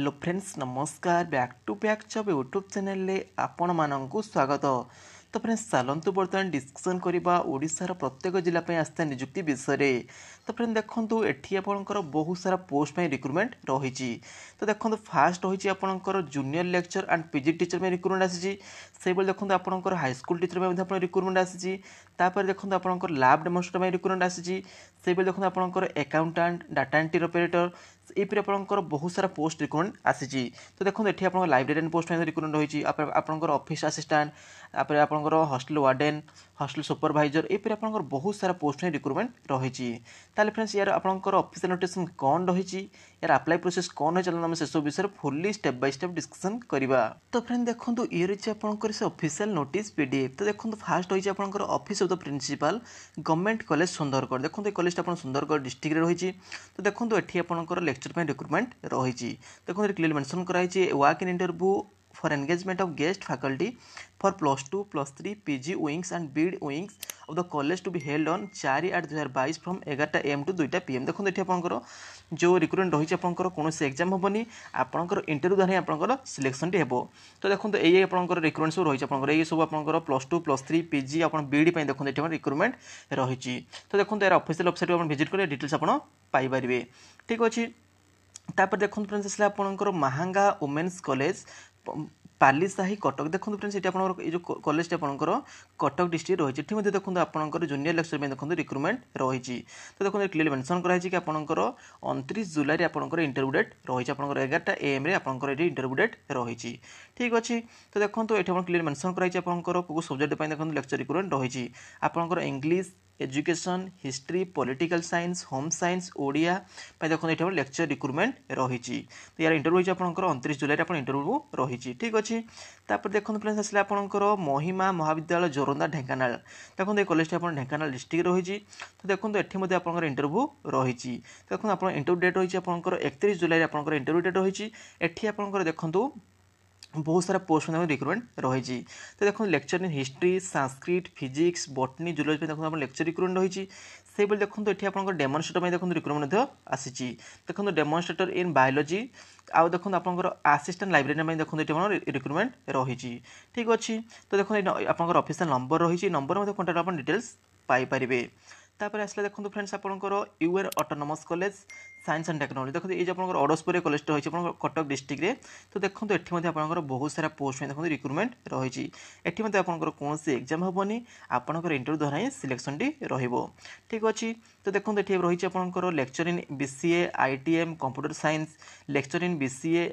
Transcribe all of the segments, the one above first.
hello friends ନମସ୍କାର back to back job YouTube ଚ୍ୟାନେଲରେ ଆପଣମାନଙ୍କୁ ସ୍ୱାଗତ ତ ଫ୍ରେଣ୍ଡସ୍ ଚାଲନ୍ତୁ ବର୍ତ୍ତମାନ ଡିସ୍କସନ୍ କରିବା ଓଡ଼ିଶାର ପ୍ରତ୍ୟେକ ଜିଲ୍ଲା ପାଇଁ ଆସିଥିବା ନିଯୁକ୍ତି ବିଷୟରେ ତ ଫ୍ରେଣ୍ଡ ଦେଖନ୍ତୁ ଏଠି ଆପଣଙ୍କର ବହୁତ ସାରା ପୋଷ୍ଟ ପାଇଁ ରିକ୍ରୁଟମେଣ୍ଟ ରହିଛି ତ ଦେଖନ୍ତୁ ଫାର୍ଷ୍ଟ ରହିଛି ଆପଣଙ୍କର junior lecture and PG teacher ପାଇଁ ରିକ୍ରୁଟମେଣ୍ଟ ଆସିଛି ସେହିଭଳି ଦେଖନ୍ତୁ ଆପଣଙ୍କର ହାଇସ୍କୁଲ ଟିଚର ପାଇଁ ମଧ୍ୟ ଆପଣ ରିକ୍ରୁଟମେଣ୍ଟ ଆସିଛି তাপরে দেখুন আপনার ল্যাব ডেমোনস্ট্রেট পাই রিক্রুটমেন্ট আসিছি সেইভাবে দেখুন আপনার একাউন্টাট ডাটা এন্ট্রি অপরেটর এইপরি আপনার বহু সারা পোস্ট রিক্রুটমেন্ট আসিছি তো দেখুন এটি আপনার লাইব্রেরিয়ান পোস্ট রিক্রুটমেন্ট রয়েছে আপনার অফিস আসিষ্টাট তাপরে আপনার হস্টেল ওয়ার্ডেন হস্টেল সুপরভাইজর এইপরি আপনার বহু সারা পোস্ট রিক্রুটমেন্ট রয়েছে তাহলে ফ্রেন্ডস ইয়ার আপনার অফিসিয়াল নোটিফিকেসন কম রয়েছে ଏହାର ଆପ୍ଲାଏ ପ୍ରୋସେସ୍ କ'ଣ है ଚାଲନ୍ତୁ ଆମେ ସେସବୁ ବିଷୟରେ ଫୁଲି ଷ୍ଟେପ୍ ବାଇ ଷ୍ଟେପ୍ ଡିସ୍କସନ୍ କରିବା ତ ଫ୍ରେଣ୍ଡ ଦେଖନ୍ତୁ ଇଏ ରହିଛି ଆପଣଙ୍କର ସେ official notice P D F ତ ଦେଖନ୍ତୁ ଫାର୍ଷ୍ଟ ରହିଛି ଆପଣଙ୍କର office of the principal government college Sundargarh ଦେଖନ୍ତୁ ଏ କଲେଜଟା ଆପଣ ସୁନ୍ଦରଗଡ଼ ଡିଷ୍ଟ୍ରିକ୍ଟରେ ରହିଛି ତ ଦେଖନ୍ତୁ ଏଠି ଆପଣଙ୍କର ଲେକ୍ଚର ପାଇଁ ରିକ୍ରୁଟମେଣ୍ଟ ରହିଛି ଦେଖନ୍ତୁ ଏଠି କ୍ଲିୟର୍ ମେନ୍ସନ୍ କରାଯାଇଛି walk in interview for for of of faculty for plus two plus three P G wings and B Ed wings of the college to be held on চারি আট দুই হাজার বাইশ ଫ୍ରମ୍ ଏଗାରଟା ଏମ୍ ଟୁ ଦୁଇଟା PM ଦେଖନ୍ତୁ ଏଠି ଆପଣଙ୍କର ଯେଉଁ ରିକ୍ରୁଟମେଣ୍ଟ ରହିଛି ଆପଣଙ୍କର କୌଣସି ଏକ୍ଜାମ୍ ହେବନି ଆପଣଙ୍କର ଇଣ୍ଟରଭ୍ୟୁ ଦ୍ୱାରା ହିଁ ଆପଣଙ୍କର ସିଲେକ୍ସନ୍ଟି ହେବ ତ ଦେଖନ୍ତୁ ଏଇ ଆପଣଙ୍କର ରିକ୍ରୁଟମେଣ୍ଟ ସବୁ ରହିଛି ଆପଣଙ୍କର ଏଇ ସବୁ ଆପଣଙ୍କର plus two plus three PG ଆପଣ ବିଇଡ଼ି ପାଇଁ ଦେଖନ୍ତୁ ଏଠି ଆମର ରିକ୍ରୁଟମେଣ୍ଟ ରହିଛି ତ ଦେଖନ୍ତୁ ଏହାର ଅଫିସିଆଲ ୱେବସାଇଟ୍କୁ ଆପଣ ଭିଜିଟ୍ କରିବେ ଡିଟେଲ୍ସ ଆପଣ ପାଇପାରିବେ ଠିକ୍ ଅଛି ତାପରେ ଦେଖନ୍ତୁ ଫ୍ରେଣ୍ଡସ୍ ଆସିଲା ଆପଣଙ୍କର ମାହାଙ୍ଗା ଓମେନ୍ସ କଲେଜ ପାଲିସାହି କଟକ ଦେଖନ୍ତୁ ଫ୍ରେଣ୍ଡ ସେଠି ଆପଣଙ୍କର ଏ ଯେଉଁ କଲେଜଟି ଆପଣଙ୍କର କଟକ ଡିଷ୍ଟ୍ରିକ୍ଟ ରହିଛି ଏଠି ମଧ୍ୟ ଦେଖନ୍ତୁ ଆପଣଙ୍କର ଜୁନିୟର ଲେକ୍ଚର ପାଇଁ ଦେଖନ୍ତୁ ରିକ୍ରୁଟମେଣ୍ଟ ରହିଛି ତ ଦେଖନ୍ତୁ କ୍ଲିୟରଲି ମେନସନ୍ କରାଯାଇଛି କି ଆପଣଙ୍କର ଅଣତିରିଶ ଜୁଲାଇରେ ଆପଣଙ୍କର ଇଣ୍ଟରଭ୍ୟୁ ଡେଟ୍ ରହିଛି ଆପଣଙ୍କର ଏଗାରଟା ଏଏମ୍ରେ ଆପଣଙ୍କର ଏଠି ଇଣ୍ଟରଭ୍ୟୁ ଡେଟ୍ ରହିଛି ঠিক ଅଛି ତ ଦେଖନ୍ତୁ ଏଠି ଆପଣ କ୍ଲିୟର ମେନସନ୍ କରାଯାଇଛି ଆପଣଙ୍କର କେଉଁ ସବଜେକ୍ଟ ପାଇଁ ଦେଖନ୍ତୁ ଲେକ୍ଚର ରିକ୍ରୁଟମେଣ୍ଟ ରହିଛି ଆପଣଙ୍କର English education history political science home science Odia ପାଇଁ ଦେଖନ୍ତୁ ଏଠି ଆମର ଲେକ୍ଚର ରିକ୍ରୁଟମେଣ୍ଟ ରହିଛି ତ ଏହାର ଇଣ୍ଟରଭ୍ୟୁ ହେଉଛି ଆପଣଙ୍କର ଅଣତିରିଶ ଜୁଲାଇରେ ଆପଣ ଇଣ୍ଟରଭ୍ୟୁ ରହିଛି ଠିକ୍ ଅଛି ତାପରେ ଦେଖନ୍ତୁ ଫ୍ରେଣ୍ଡସ୍ ଆସିଲେ ଆପଣଙ୍କର ମହିମା ମହାବିଦ୍ୟାଳୟ ଜୋରନ୍ଦା ଢେଙ୍କାନାଳ ଦେଖନ୍ତୁ ଏ କଲେଜଟି ଆପଣ ଢେଙ୍କାନାଳ ଡିଷ୍ଟ୍ରିକ୍ଟ ରହିଛି ତ ଦେଖନ୍ତୁ ଏଠି ମଧ୍ୟ ଆପଣଙ୍କର ଇଣ୍ଟରଭ୍ୟୁ ରହିଛି ଦେଖନ୍ତୁ ଆପଣ ଇଣ୍ଟରଭ୍ୟୁ ଡେଟ୍ ରହିଛି ଆପଣଙ୍କର ଏକତିରିଶ ଜୁଲାଇରେ ଆପଣଙ୍କର ଇଣ୍ଟରଭ୍ୟୁ ଡେଟ୍ ରହିଛି ଏଠି ଆପଣଙ୍କର ଦେଖନ୍ତୁ ବହୁତ ସାରା ପୋଷ୍ଟ ମଧ୍ୟ ରିକ୍ରୁଟମେଣ୍ଟ ରହିଛି ତ ଦେଖନ୍ତୁ lecture in history Sanskrit physics botany zoology ପାଇଁ ଦେଖନ୍ତୁ ଆପଣ ଲେକ୍ଚର ରିକ୍ରୁଟମେଣ୍ଟ ରହିଛି ସେହିଭଳି ଦେଖନ୍ତୁ ଏଠି ଆପଣଙ୍କ ଡେମନଷ୍ଟ୍ରେଟର ପାଇଁ ଦେଖନ୍ତୁ ରିକ୍ରୁଟମେଣ୍ଟ ମଧ୍ୟ ଆସିଛି ଦେଖନ୍ତୁ ଡେମନଷ୍ଟ୍ରେଟର ଇନ୍ ବାୟୋଲୋଜି ଆଉ ଦେଖନ୍ତୁ ଆପଣଙ୍କର ଆସିଷ୍ଟାଣ୍ଟ ଲାଇବ୍ରେରୀ ପାଇଁ ଦେଖନ୍ତୁ ଏଠି ଆପଣ ରିକ୍ରୁଟମେଣ୍ଟ ରହିଛି ଠିକ୍ ଅଛି ତ ଦେଖନ୍ତୁ ଆପଣଙ୍କର ଅଫିସିଆଲ ନମ୍ବର ରହିଛି ନମ୍ବର ମଧ୍ୟ କଣ୍ଟାକ୍ଟ ଆପଣ ଡିଟେଲ୍ସ ପାଇପାରିବେ ତାପରେ ଆସିଲା ଦେଖନ୍ତୁ ଫ୍ରେଣ୍ଡସ୍ ଆପଣଙ୍କର ୟୁଏର୍ autonomous college science and technology ଦେଖନ୍ତୁ ଏଇ ଯେ ଆପଣଙ୍କର ଅଡ଼ଶପୁରରେ କଲେଜଟା ରହିଛି ଆପଣଙ୍କର କଟକ ଡିଷ୍ଟ୍ରିକ୍ଟରେ ତ ଦେଖନ୍ତୁ ଏଠି ମଧ୍ୟ ଆପଣଙ୍କର ବହୁତ ସାରା ପୋଷ୍ଟ ପାଇଁ ଦେଖନ୍ତୁ ରିକ୍ରୁଟମେଣ୍ଟ ରହିଛି ଏଠି ମଧ୍ୟ ଆପଣଙ୍କର କୌଣସି ଏକ୍ଜାମ୍ ହେବନି ଆପଣଙ୍କର ଇଣ୍ଟରଭ୍ୟୁ ଦ୍ୱାରା ହିଁ ସିଲେକ୍ସନ୍ଟି ରହିବ ଠିକ୍ ଅଛି ତ ଦେଖନ୍ତୁ ଏଠି ରହିଛି ଆପଣଙ୍କର lecture in B C A I T M computer science lecture in B C A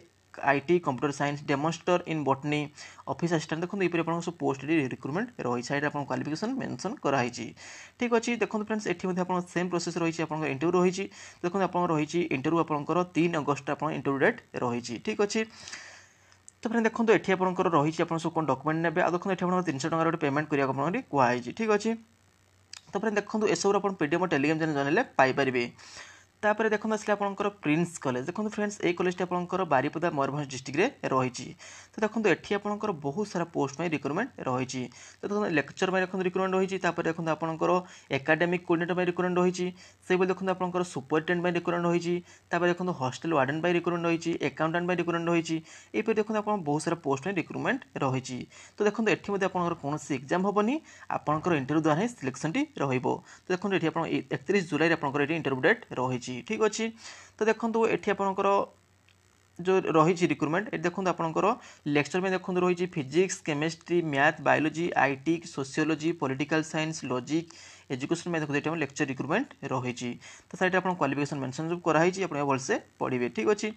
IT computer science demonstrator in botany office assistant দেখুন এইপরি আপনার সব পোস্টটি রিক্রুটমেন্ট রয়েছে এটা আপনার কোয়ালিফিকেসন মেনশন করা হয়েছে ঠিক আছে দেখুন ফ্রেন্ডস এটি মধ্যে আপনার সেম প্রসেস রয়েছে আপনার ইন্টরভিউ রয়েছে দেখুন আপনার রয়েছে ইন্টরভিউ আপনার তিন অগস্ট আপনার ইন্টরভিউ ডেট রয়েছে ঠিক আছে তাপরে দেখুন এটি আপনার রয়েছে আপনার সব কোন ডকুমেন্ট নেবে আর দেখুন এটি আপনার তিনশো টাকার গোটে পেমেন্ট করা আপনার কুহাইছে ঠিক আছে তাপরে দেখুন এসবু আপনার পিডিএফ টেলিগ্রাম চ্যানেল জনাইলে পাইপারে ତାପରେ ଦେଖନ୍ତୁ ଆସିଲେ ଆପଣଙ୍କର ପ୍ରିନ୍ସ କଲେଜ ଦେଖନ୍ତୁ ଫ୍ରେଣ୍ଡସ୍ ଏଇ କଲେଜଟି ଆପଣଙ୍କର ବାରିପଦା ମୟୂରଭଞ୍ଜ ଡିଷ୍ଟ୍ରିକ୍ଟରେ ରହିଛି ତ ଦେଖନ୍ତୁ ଏଠି ଆପଣଙ୍କର ବହୁତ ସାରା ପୋଷ୍ଟ ପାଇଁ ରିକ୍ରୁଟମେଣ୍ଟ ରହିଛି ତ ଦେଖନ୍ତୁ ଲେକ୍ଚର ପାଇଁ ଦେଖନ୍ତୁ ରିକ୍ରୁଟମେଣ୍ଟ ରହିଛି ତାପରେ ଦେଖନ୍ତୁ ଆପଣଙ୍କର ଏକାଡେମିକ୍ କୋଡ଼ିନେଟର ପାଇଁ ରିକ୍ରୁଟମେଣ୍ଟ ରହିଛି ସେହିଭଳି ଦେଖନ୍ତୁ ଆପଣଙ୍କର ସୁପରିଟେଣ୍ଡ ପାଇଁ ରିକ୍ରୁଟମେଣ୍ଟ ରହିଛି ତାପରେ ଦେଖନ୍ତୁ ହଷ୍ଟେଲ ୱାର୍ଡେନ୍ ପାଇଁ ରିକ୍ରୁଟମେଣ୍ଟ ରହିଛି ଏକାଉଣ୍ଟାଣ୍ଟ ପାଇଁ ରିକ୍ରୁଟମେଣ୍ଟ ରହିଛି ଏହିପରି ଦେଖନ୍ତୁ ଆପଣ ବହୁତ ସାରା ପୋଷ୍ଟ ପାଇଁ ରିକ୍ରୁଟମେଣ୍ଟ ରହିଛି ତ ଦେଖନ୍ତୁ ଏଠି ମଧ୍ୟ ଆପଣଙ୍କର କୌଣସି ଏକ୍ଜାମ୍ ହେବନି ଆପଣଙ୍କର ଇଣ୍ଟରଭ୍ୟୁ ଦ୍ୱାରା ହିଁ ସିଲେକ୍ସନଟି ରହିବ ତ ଦେଖନ୍ତୁ ଏଠି ଆପଣ ଏକତିରିଶ ଜୁଲାଇରେ ଆପଣଙ୍କର ଏଠି ଇଣ୍ଟରଭ୍ୟୁ ଡେଟ୍ ରହିଛି ରହିଛି ଠିକ୍ ଅଛି ତ ଦେଖନ୍ତୁ ଏଠି ଆପଣଙ୍କର ଯେଉଁ ରହିଛି ରିକ୍ରୁଟମେଣ୍ଟ ଏଠି ଦେଖନ୍ତୁ ଆପଣଙ୍କର ଲେକ୍ଚର ପାଇଁ ଦେଖନ୍ତୁ ରହିଛି physics chemistry math biology IT sociology political science logic education ପାଇଁ ଦେଖନ୍ତୁ ଏଠି ଆମର ଲେକ୍ଚର ରିକ୍ରୁଟମେଣ୍ଟ ରହିଛି ତ ସେଇଠି ଆପଣ କ୍ୱାଲିଫିକେସନ୍ ମେନ୍ସନ୍ ସବୁ କରାହେଇଛି ଆପଣ ଭଲସେ ପଢ଼ିବେ ଠିକ୍ ଅଛି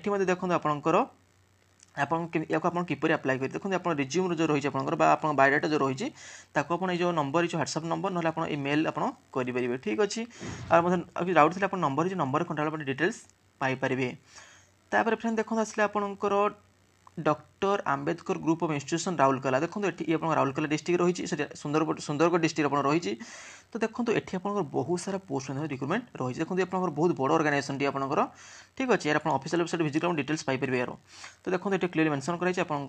ଏଠି ମଧ୍ୟ ଦେଖନ୍ତୁ ଆପଣଙ୍କର ଆପଣ ୟାକୁ ଆପଣ କିପରି ଆପ୍ଲାଏ କରିବେ ଦେଖନ୍ତୁ ଆପଣ ରିଜ୍ୟୁମ୍ର ଯେଉଁ ରହିଛି ଆପଣଙ୍କର ବା ଆପଣଙ୍କ ବାୟୋଡାଟା ଯେଉଁ ରହିଛି ତାକୁ ଆପଣ ଏଇ ଯେଉଁ ନମ୍ବର ଏଇ ଯେଉଁ ହ୍ୱାଟ୍ସଆପ୍ ନମ୍ବର ନହେଲେ ଆପଣ ଏ ମେଲ୍ ଆପଣ କରିପାରିବେ ଠିକ୍ ଅଛି ଆଉ ମଧ୍ୟ ରାଉଟ୍ ଥିଲେ ଆପଣ ନମ୍ବର ହେଇଛି ନମ୍ବର କଣ୍ଟାକ୍ଟ ଆପଣ ଡିଟେଲ୍ସ ପାଇପାରିବେ ତାପରେ ଫ୍ରେଣ୍ଡ ଦେଖନ୍ତୁ ଆସିଲେ ଆପଣଙ୍କର doctor Ambedkar group of institution Rourkela দেখুন এটি আপনার রাউরকেলা ডিস্ট্রিক্ট রয়েছে সেটা সুন্দরগড় সুন্দরগড় ডিস্ট্রিক্ট আপনার রয়েছে তো দেখুন এটি আপনার বহু সারা পোস্ট রিক্রুটমেন্ট রয়েছে দেখুন আপনার বহু বড় অর্গানাইজেসনটি আপনার ঠিক আছে আপনার অফিসিয়াল ওয়েবসাইট ভিজিট করুন ডিটেলস পাইপারে এর তো দেখুন এটি ক্লিয়ারলি মেনশন করা হয়েছে আপনার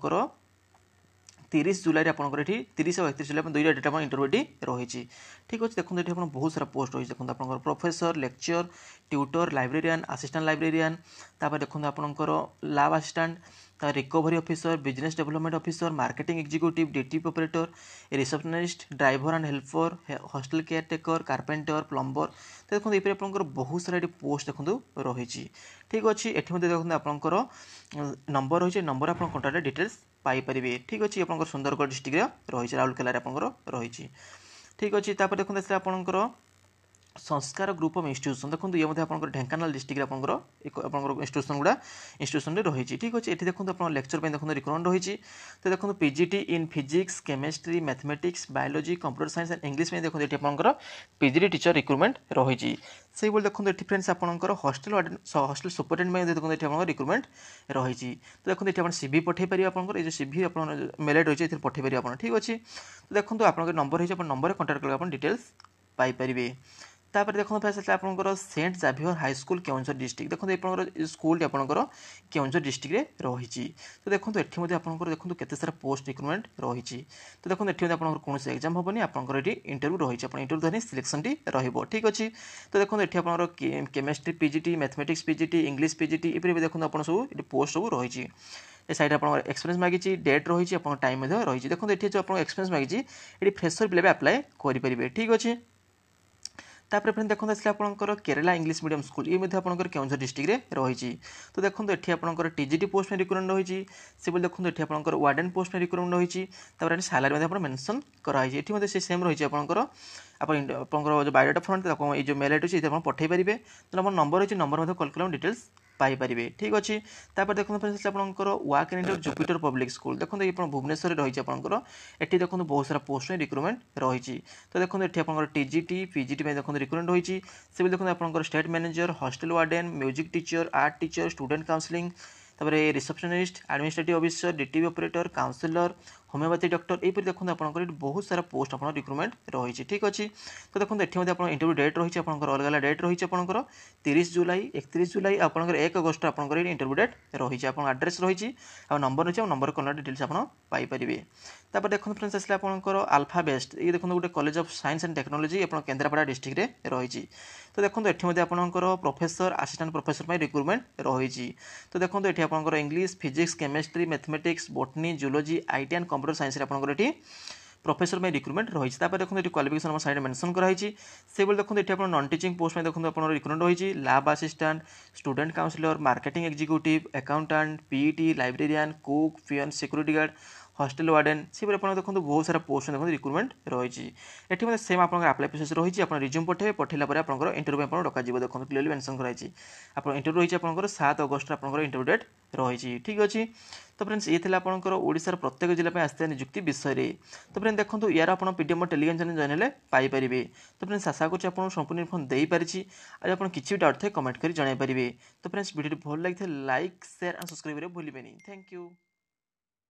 তিরিশ জুলাইরে আপনার এটি তিরিশ আর একত্রিশ জুলাই দুইটা ডেট আপনার ইন্টরভিউটি রয়েছে ঠিক আছে দেখুন এটি আপনার বহু সারা পোস্ট রয়েছে দেখুন আপনার professor lecture tutor librarian assistant librarian তারপরে দেখুন আপনার ল্যাব আসিষ্টান্ট তার recovery officer business development officer marketing executive ডেটিভ operator receptionist driver and helper hostel caretaker carpenter plumber তো দেখুন এইপରି আপনার বহু সারা এটি পোস্ট দেখুন রয়েছে ঠিক আছে এটি মধ্যে দেখুন আপনার নম্বর রয়েছে নম্বর আপনার কন্টাক্টের ডিটেলস পাইপারে ঠিক আছে আপনার সুন্দরগড় ডিস্ট্রিক্টরে রয়েছে রাউরকেলার আপনার রয়েছে ঠিক আছে তাপরে দেখুন আসলে আপনার ସଂସ୍କାର ଗ୍ରୁପ୍ ଅଫ୍ ଇନଷ୍ଟିଚ୍ୟୁସନ୍ ଦେଖନ୍ତୁ ଇଏ ମଧ୍ୟ ଆପଣଙ୍କର ଢେଙ୍କାନାଳ ଡିଷ୍ଟ୍ରିକ୍ଟ ଆପଣଙ୍କର ଏକ ଆପଣଙ୍କର ଇନ୍ଷ୍ଟିଚ୍ୟୁସନ୍ ଗୁଡ଼ା ଇନଷ୍ଟିଚ୍ୟୁସନ୍ରେ ରହିଛି ଠିକ୍ ଅଛି ଏଠି ଦେଖନ୍ତୁ ଆପଣଙ୍କ ଲେକ୍ଚର୍ ପାଇଁ ଦେଖନ୍ତୁ ରିକମେଣ୍ଡ ରହିଛି ତ ଦେଖନ୍ତୁ P G T in physics chemistry mathematics biology computer science and English ପାଇଁ ଦେଖନ୍ତୁ ଏଠି ଆପଣଙ୍କର ପି ଜି ଟିଚର୍ ରିକ୍ରୁଟମେଣ୍ଟ ରହିଛି ସେଇଭଳି ଦେଖନ୍ତୁ ଏଠି ଫ୍ରେଣ୍ଡସ୍ ଆପଣଙ୍କର ହଷ୍ଟେଲ ହଷ୍ଟେଲ ସୁପରିଟେଣ୍ଡ ପାଇଁ ଦେଖନ୍ତୁ ଏଠି ଆପଣଙ୍କର ରିକ୍ରୁଟମେଣ୍ଟ ରହିଛି ତ ଦେଖନ୍ତୁ ଏଠି ଆପଣ ସିଭି ପଠାଇ ପାରିବେ ଆପଣଙ୍କର ଏ ଯେଉଁ ସିଭି ଆପଣ ମେଲେଟ୍ ରହିଛି ଏଥିରେ ପଠାଇ ପାରିବେ ଆପଣ ଠିକ୍ ଅଛି ତ ଦେଖନ୍ତୁ ଆପଣଙ୍କ ନମ୍ବର ହେଇଛି ଆପଣ ନମ୍ବରରେ କଣ୍ଟାକ୍ଟ କଲେ ଆପଣ ଡିଟେଲ୍ସ ପାଇପାରିବେ ତାପରେ ଦେଖନ୍ତୁ ଫ୍ରେଣ୍ଡ ସେଟା ଆପଣଙ୍କର Saint Xavier high school Keonjhar district ଦେଖନ୍ତୁ ଆପଣଙ୍କର ସ୍କୁଲଟି ଆପଣଙ୍କର କେଉଁଝର ଡିଷ୍ଟ୍ରିକ୍ଟରେ ରହିଛି ତ ଦେଖନ୍ତୁ ଏଠି ମଧ୍ୟ ଆପଣଙ୍କର ଦେଖନ୍ତୁ କେତେ ସାରା ପୋଷ୍ଟ ରିକ୍ରୁଟମେଣ୍ଟ ରହିଛି ତ ଦେଖନ୍ତୁ ଏଠି ମଧ୍ୟ ଆପଣଙ୍କର କୌଣସି ଏକ୍ଜାମ୍ ହେବନି ଆପଣଙ୍କର ଏଠି ଇଣ୍ଟରଭ୍ୟୁ ରହିଛି ଆପଣ ଇଣ୍ଟରଭ୍ୟୁ ଧରି ସିଲେକ୍ସନ୍ଟି ରହିବ ଠିକ୍ ଅଛି ତ ଦେଖନ୍ତୁ ଏଠି ଆପଣଙ୍କର chemistry PGT mathematics PGT English PGT ଏପରି ବି ଦେଖନ୍ତୁ ଆପଣ ସବୁ ଏଠି ପୋଷ୍ଟ ସବୁ ରହିଛି ଏ ସାଇଡ଼୍ ଆପଣଙ୍କର ଏକ୍ସପିରିଏନ୍ସ ମାଗିଛି ଡେଟ୍ ରହିଛି ଆପଣଙ୍କ ଟାଇମ୍ ମଧ୍ୟ ରହିଛି ଦେଖନ୍ତୁ ଏଠି ଯେଉଁ ଆପଣଙ୍କ ଏକ୍ସପିରିଏନ୍ସ ମାଗିଛି ଏଠି ଫ୍ରେସର ପିଲା ବି ଆପ୍ଲାଏ କରିପାରିବେ ଠିକ୍ ଅଛି তাপরে ফ্রেন্ড দেখুন আসলে আপনার কেরালা ইংলিশ মিডিয়াম স্কুল ইয়ে মধ্যে আপনার কেউঝর ডিস্ট্রিক্টে রয়েছে তো দেখুন এটি আপনার টিজিটি পোস্ট রিক্রুটমেন্ট রয়েছে সেভাবে দেখুন এটি আপনার ওয়ার্ডেন পোস্ট রিক্রুটমেন্ট রয়েছে তাপরে এটি স্যালারি মধ্যে আপনার মেনশন করা হয়েছে এটি মধ্যে সে সেম রয়েছে আপনার আপনার আপনার যে বায়োডাটা ফর্ম এই যে মেল আইডি আছে এটি আপনার পঠাই পারবে তো আমার নম্বর রয়েছে নম্বর মধ্যে কল করলাম ডিটেলস পাইপারে ঠিক আছে তাপরে দেখুন ফ্রেন্ডস আপনার walk and Jupiter public school দেখুন আপনার ভুবনেশ্বরে রয়েছে আপনার এটি দেখুন বহু সারা পোস্ট রিক্রুটমেন্ট রয়েছে তো দেখুন এটি আপনার টিজিটি পিজিটি দেখুন রিক্রুটমেন্ট রয়েছে সেগুলো দেখুন আপনার state manager hostel warden music teacher art teacher student counselling তাপরে receptionist administrative officer DTV operator counsellor homeopathy doctor এইপরি দেখুন আপনার এটি বহু সারা পোস্ট আপনার রিক্রুটমেন্ট রয়েছে ঠিক আছে তো দেখুন এটি মধ্যে আপনার ইন্টারভিউ ডেট রয়েছে আপনার অলগা অলগা ডেট রয়েছে আপনার তিরিশ জুলাই একত্রিশ জুলাই আপনার এক অগস্ট আপনার এটি ইন্টরভিউ ডেট রয়েছে আপনার আড্রেস রয়েছে আর নম্বর রয়েছে নম্বর কন্যা ডিটেলস আপনার পাইপারে তারপরে দেখুন ফ্রেন্ডস আসলে আপনার আলফা বেস্ট এই দেখুন গোটে college of science and technology আপনার কেন্দ্রাপড়া ডিস্ট্রিক্টে রয়েছে তো দেখুন এটি মধ্যে আপনার প্রফেসর আসিষ্টান্ট প্রফেসর পাই রিক্রুটমেন্ট রয়েছে তো দেখুন এটি আপনার English physics chemistry mathematics botany zoology IT and computer সাইন্সে আপনার এটি প্রফেসর পাই রিক্রুটমেন্ট রয়েছে তারপরে দেখুন এটি কোয়ালিফিকেশন আমার সাইডে মেনশন করা হয়েছে সেইভাবে দেখুন এটি আপনার নন টিচিং পোস্ট পাই দেখুন আপনার রিক্রুটমেন্ট রয়েছে lab assistant student counsellor marketing executive accountant PET librarian cook peon security guard hostel warden ସେହିପରି ଆପଣ ଦେଖନ୍ତୁ ବହୁତ ସାରା ପୋଷ୍ଟ ଦେଖନ୍ତୁ ରିକ୍ରୁଟମେଣ୍ଟ ରହିଛି ଏଠି ମଧ୍ୟ ସେମ୍ ଆପଣଙ୍କର ଆପ୍ଲାଏ ପ୍ରୋସେସ୍ ରହିଛି ଆପଣ ରିଜ୍ୟୁମ୍ ପଠାଇବେ ପଠାଇଲା ପରେ ଆପଣଙ୍କର ଇଣ୍ଟରଭ୍ୟୁ ଆପଣ ଡକାଯିବ ଦେଖନ୍ତୁ କ୍ଲିୟରଲି ମେନସନ୍ କରାଯାଇଛି ଆପଣ ଇଣ୍ଟରଭ୍ୟୁ ରହିଛି ଆପଣଙ୍କର ସାତ ଅଗଷ୍ଟରେ ଆପଣଙ୍କର ଇଣ୍ଟରଭ୍ୟୁ ଡେଟ୍ ରହିଛି ଠିକ୍ ଅଛି ତ ଫ୍ରେଣ୍ଡସ୍ ଇଏ ଥିଲା ଆପଣଙ୍କର ଓଡ଼ିଶାର ପ୍ରତ୍ୟେକ ଜିଲ୍ଲା ପାଇଁ ଆସିଥିବା ନିଯୁକ୍ତି ବିଷୟରେ ତ ଫ୍ରେଣ୍ଡ ଦେଖନ୍ତୁ ଏହାର ଆପଣ ପିଡିଏମ୍ ଟେଲିଗ୍ରାମ୍ ଚ୍ୟାନେଲ୍ ଜଏନ୍ ହେଲେ ପାଇପାରିବେ ତ ଫ୍ରେଣ୍ଡସ୍ ଆଶା କରୁଛି ଆପଣଙ୍କୁ ସମ୍ପୂର୍ଣ୍ଣ ଇନଫର୍ମ ଦେଇପାରିଛି ଆଉ ଆପଣ କିଛି ବି ଡାଉଟ୍ ଥାଏ କମେଣ୍ଟ କରି ଜଣାଇପାରିବେ ତ ଫ୍ରେଣ୍ଡସ୍ ଭିଡ଼ିଓଟି ଭଲ ଲାଗିଥିଲେ ଲାଇକ୍ ସେୟାର ଆଣ୍ଡ ସବସ୍କ୍ରାଇବ୍ କରିବାକୁ ଭୁଲିବେନି ଥ୍ୟାଙ୍କ ୟୁ